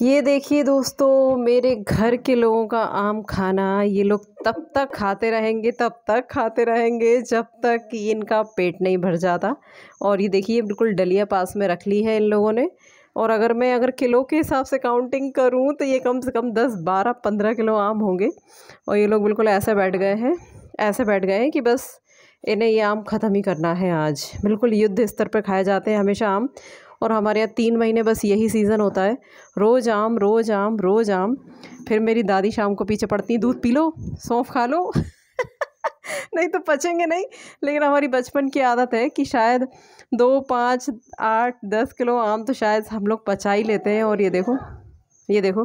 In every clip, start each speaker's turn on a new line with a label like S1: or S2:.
S1: ये देखिए दोस्तों मेरे घर के लोगों का आम खाना ये लोग तब तक खाते रहेंगे तब तक खाते रहेंगे जब तक इनका पेट नहीं भर जाता और ये देखिए बिल्कुल डलिया पास में रख ली है इन लोगों ने और अगर मैं अगर किलो के हिसाब से काउंटिंग करूं तो ये कम से कम दस बारह पंद्रह किलो आम होंगे और ये लोग बिल्कुल ऐसे बैठ गए हैं ऐसे बैठ गए हैं कि बस इन्हें ये आम ख़त्म ही करना है आज बिल्कुल युद्ध स्तर पर खाए जाते हैं हमेशा आम और हमारे यहाँ तीन महीने बस यही सीज़न होता है रोज़ आम रोज़ आम रोज़ आम फिर मेरी दादी शाम को पीछे पड़ती दूध पी लो सौंफ खा लो नहीं तो पचेंगे नहीं लेकिन हमारी बचपन की आदत है कि शायद दो पाँच आठ दस किलो आम तो शायद हम लोग पचा ही लेते हैं और ये देखो ये देखो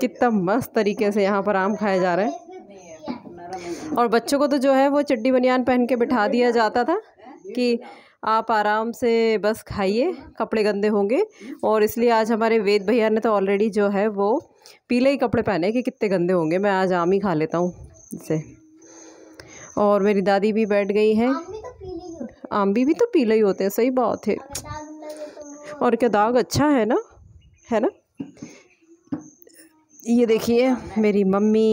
S1: कितना मस्त तरीके से यहाँ पर आम खाया जा रहा है और बच्चों को तो जो है वो चड्डी बनियान पहन के बिठा दिया जाता था कि आप आराम से बस खाइए कपड़े गंदे होंगे और इसलिए आज हमारे वेद भैया ने तो ऑलरेडी जो है वो पीले ही कपड़े पहने कि कितने गंदे होंगे मैं आज आम ही खा लेता हूँ इसे और मेरी दादी भी बैठ गई है तो आम भी, भी तो पीले ही होते हैं सही बात है तो और क्या दाग अच्छा है ना है ना ये देखिए मेरी मम्मी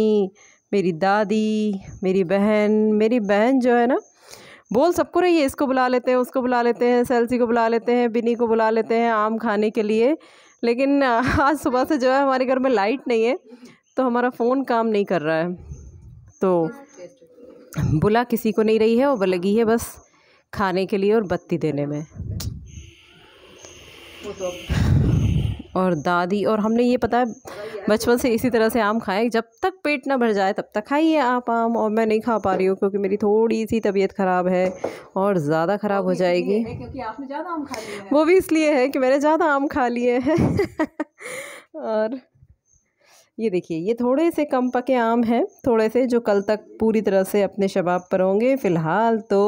S1: मेरी दादी मेरी बहन मेरी बहन जो है ना बोल सबको रही है इसको बुला लेते हैं उसको बुला लेते हैं सेल्सी को बुला लेते हैं बिनी को बुला लेते हैं आम खाने के लिए लेकिन आज सुबह से जो है हमारे घर में लाइट नहीं है तो हमारा फ़ोन काम नहीं कर रहा है तो बुला किसी को नहीं रही है और लगी है बस खाने के लिए और बत्ती देने में तो और दादी और हमने ये पता है बचपन से इसी तरह से आम खाएं जब तक पेट ना भर जाए तब तक खाइए आप आम और मैं नहीं खा पा रही हूँ क्योंकि मेरी थोड़ी सी तबीयत ख़राब है और ज़्यादा ख़राब हो जाएगी क्योंकि आपने ज़्यादा आम खा लिए वो भी इसलिए है कि मैंने ज़्यादा आम खा लिए हैं और ये देखिए ये थोड़े से कम पके आम हैं थोड़े से जो कल तक पूरी तरह से अपने शबाब पर होंगे फ़िलहाल तो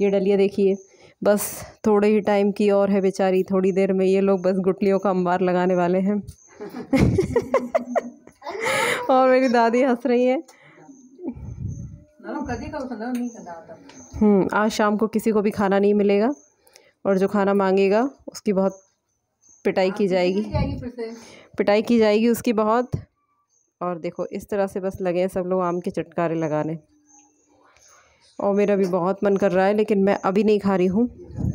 S1: ये डलिया देखिए बस थोड़े ही टाइम की और है बेचारी थोड़ी देर में ये लोग बस गुटलियों का अंबार लगाने वाले हैं और मेरी दादी हंस रही है हम्म आज शाम को किसी को भी खाना नहीं मिलेगा और जो खाना मांगेगा उसकी बहुत पिटाई की जाएगी पिटाई की जाएगी उसकी बहुत और देखो इस तरह से बस लगे हैं सब लोग आम के चटकारे लगाने और मेरा भी बहुत मन कर रहा है लेकिन मैं अभी नहीं खा रही हूँ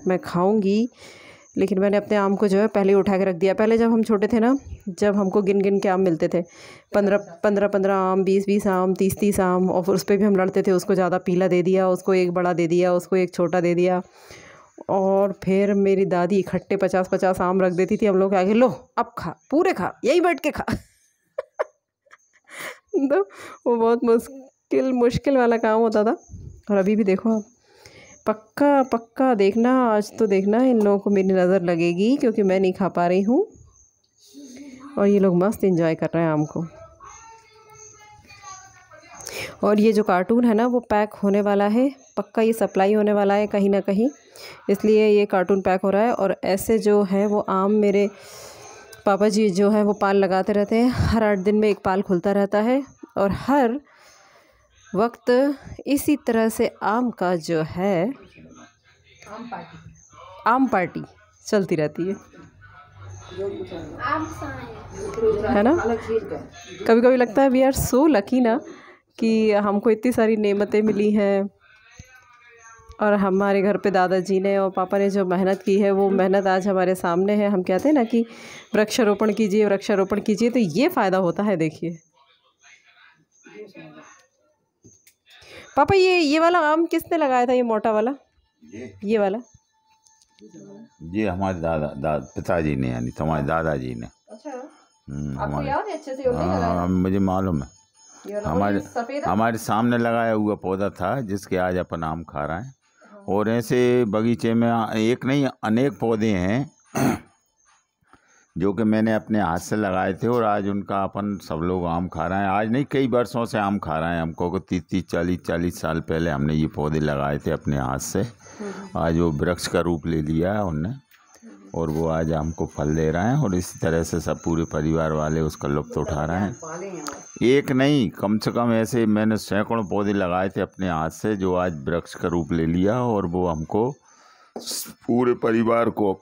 S1: मैं खाऊंगी लेकिन मैंने अपने आम को जो है पहले ही उठा के रख दिया पहले जब हम छोटे थे ना जब हमको गिन गिन के आम मिलते थे पंद्रह पंद्रह पंद्रह आम बीस बीस आम तीस तीस आम और फिर उस पर भी हम लड़ते थे उसको ज़्यादा पीला दे दिया उसको एक बड़ा दे दिया उसको एक छोटा दे दिया और फिर मेरी दादी इकट्ठे पचास पचास आम रख देती थी हम लोग आगे लो अब खा पूरे खा यही बैठ के खा तो वो बहुत मुश्किल मुश्किल वाला काम होता था और अभी भी देखो आप पक्का पक्का देखना आज तो देखना इन लोगों को मेरी नज़र लगेगी क्योंकि मैं नहीं खा पा रही हूँ और ये लोग मस्त इंजॉय कर रहे हैं आम को और ये जो कार्टून है ना वो पैक होने वाला है पक्का ये सप्लाई होने वाला है कहीं ना कहीं इसलिए ये कार्टून पैक हो रहा है और ऐसे जो है वो आम मेरे पापा जी जो है वो पाल लगाते रहते हैं हर आठ दिन में एक पाल खुलता रहता है और हर वक्त इसी तरह से आम का जो है आम पार्टी आम पार्टी चलती रहती है
S2: है ना कभी कभी लगता
S1: है वी आर सो लकी ना कि हमको इतनी सारी नेमतें मिली हैं और हमारे घर पे दादाजी ने और पापा ने जो मेहनत की है वो मेहनत आज हमारे सामने है हम कहते हैं ना कि वृक्षारोपण कीजिए वृक्षारोपण कीजिए तो ये फ़ायदा होता है देखिए पापा ये ये वाला आम किसने लगाया था ये मोटा वाला ये, ये वाला
S2: जी हमारे दादा दादा पिताजी ने यानी हमारे दादाजी ने
S1: अच्छा हम्म, आपको याद है अच्छे से हाँ
S2: मुझे मालूम है हमारे हमारे सामने लगाया हुआ पौधा था जिसके आज अपन आम खा रहे हैं हाँ। और ऐसे बगीचे में एक नहीं अनेक पौधे हैं जो कि मैंने अपने हाथ से लगाए थे और आज उनका अपन सब लोग आम खा रहे हैं आज नहीं कई वर्षों से आम खा रहे हैं हमको को तीस तीस चालीस चालीस साल पहले हमने ये पौधे लगाए थे अपने हाथ से आज वो वृक्ष का रूप ले लिया है उनने और वो आज हमको फल दे रहे हैं और इसी तरह से सब पूरे परिवार वाले उसका लुप्त तो उठा रहे हैं एक नहीं कम से कम ऐसे मैंने सैकड़ों पौधे लगाए थे अपने हाथ से जो आज वृक्ष का रूप ले लिया और वो हमको पूरे परिवार को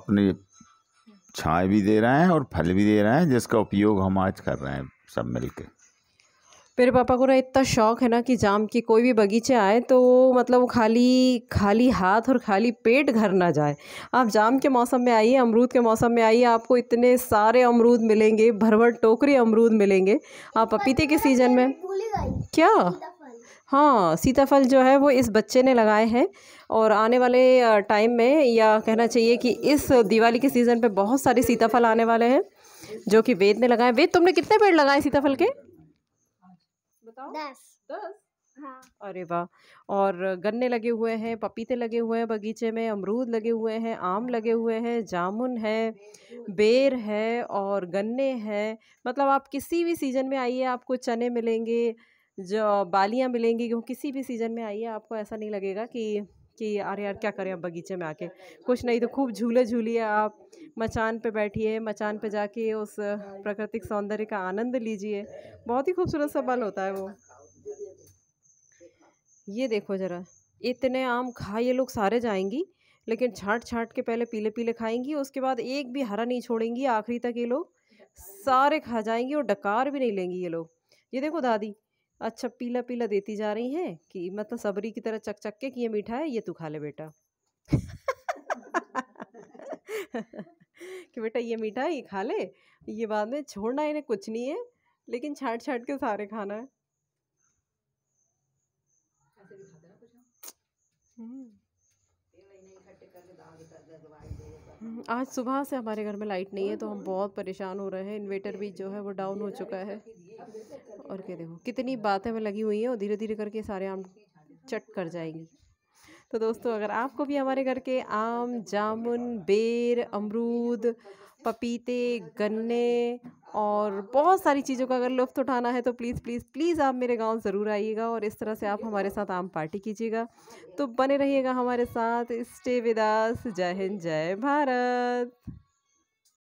S2: अपने छाए भी दे रहा है और फल भी दे रहा है जिसका उपयोग हम आज कर रहे हैं सब मिल के
S1: मेरे पापा को ना इतना शौक है ना कि जाम के कोई भी बगीचे आए तो मतलब वो खाली खाली हाथ और खाली पेट घर ना जाए आप जाम के मौसम में आइए अमरूद के मौसम में आइए आपको इतने सारे अमरूद मिलेंगे भरभर टोकरी अमरूद मिलेंगे आप पपीते के सीज़न में क्या हाँ सीताफल जो है वो इस बच्चे ने लगाए हैं और आने वाले टाइम में या कहना चाहिए कि इस दिवाली के सीज़न पे बहुत सारे सीताफल आने वाले हैं जो कि वेद ने लगाए वेद तुमने कितने पेड़ लगाए सीताफल के
S2: बताओ दस
S1: दस हाँ। अरे वाह और गन्ने लगे हुए हैं पपीते लगे हुए हैं बगीचे में अमरूद लगे हुए हैं आम लगे हुए हैं जामुन है बेर है और गन्ने हैं मतलब आप किसी भी सीज़न में आइए आपको चने मिलेंगे जो बालियाँ मिलेंगी वो किसी भी सीज़न में आइए आपको ऐसा नहीं लगेगा कि कि अरे यार क्या करें आप बगीचे में आके कुछ नहीं तो खूब झूले झूलिए आप मचान पे बैठिए मचान पे जाके उस प्राकृतिक सौंदर्य का आनंद लीजिए बहुत ही खूबसूरत सा बल होता है वो ये देखो ज़रा इतने आम खा ये लोग सारे जाएंगी लेकिन छाट छाट के पहले पीले पीले खाएंगी उसके बाद एक भी हरा नहीं छोड़ेंगी आखिरी तक ये लोग सारे खा जाएंगी और डकार भी नहीं लेंगी ये लोग ये देखो दादी अच्छा पीला पीला देती जा रही हैं कि मतलब सबरी की तरह चक चक के कि ये मीठा है ये तू खा ले बेटा कि बेटा ये मीठा है ये खा ले ये बाद में छोड़ना इन्हें कुछ नहीं है लेकिन छाट छाट के सारे खाना है आज सुबह से हमारे घर में लाइट नहीं है तो हम बहुत परेशान हो रहे हैं इन्वेटर भी जो है वो डाउन हो चुका है और क्या देखो कितनी बातें में लगी हुई हैं और धीरे धीरे करके सारे आम चट कर जाएंगी तो दोस्तों अगर आपको भी हमारे घर के आम जामुन बेर अमरूद पपीते गन्ने और बहुत सारी चीज़ों का अगर लुफ्त उठाना है तो प्लीज़ प्लीज़ प्लीज़ आप मेरे गांव ज़रूर आइएगा और इस तरह से आप हमारे साथ आम पार्टी कीजिएगा तो बने रहिएगा हमारे साथ स्टे विदास जय हिंद जय भारत